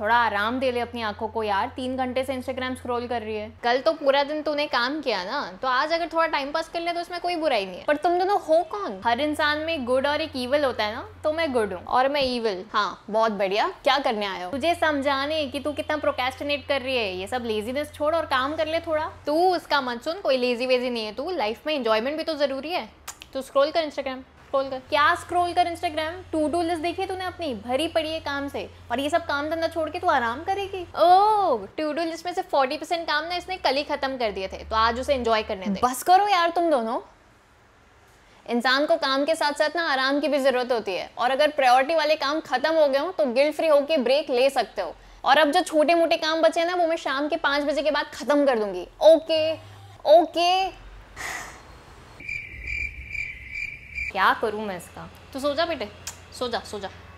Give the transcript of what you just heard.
थोड़ा आराम दे ले अपनी आंखों को यार तीन घंटे से इंस्टाग्राम स्क्रॉल कर रही है कल तो पूरा दिन तूने काम किया ना तो आज अगर थोड़ा टाइम पास कर ले तो उसमें कोई बुराई नहीं है पर तुम दोनों हो कौन हर इंसान में गुड और एक ईवल होता है ना तो मैं गुड हूँ और मैं ईवल हाँ बहुत बढ़िया क्या करने आया तुझे समझाने की तू कितना प्रोकेस्टिनेट कर रही है ये सब लेजीनेस छोड़ और काम कर ले थोड़ा तू उसका मन सुन कोई लेजी वेजी नहीं है तू लाइफ में इंजॉयमेंट भी तो जरूरी है तू स्क्रॉल कर इंस्टाग्राम स्क्रॉल कर क्या स्क्रॉल कर इंस्टाग्राम टू डू लिस्ट देखी तूने अपनी भरी पड़ी है काम से और ये सब काम धंधा छोड़ के तू आराम करेगी ओ टू डू लिस्ट में से फोर्टी परसेंट काम ना इसने कल ही खत्म कर दिए थे तो आज उसे इंजॉय करने दे बस करो यार तुम दोनों इंसान को काम के साथ साथ ना आराम की भी जरूरत होती है और अगर प्रायोरिटी वाले काम खत्म हो गए हो तो गिल्ट फ्री होके ब्रेक ले सकते हो और अब जो छोटे मोटे काम बचे ना वो मैं शाम के पांच बजे के बाद खत्म कर दूंगी ओके ओके क्या करूँ मैं इसका तो सो जा बेटे सो जा सो जा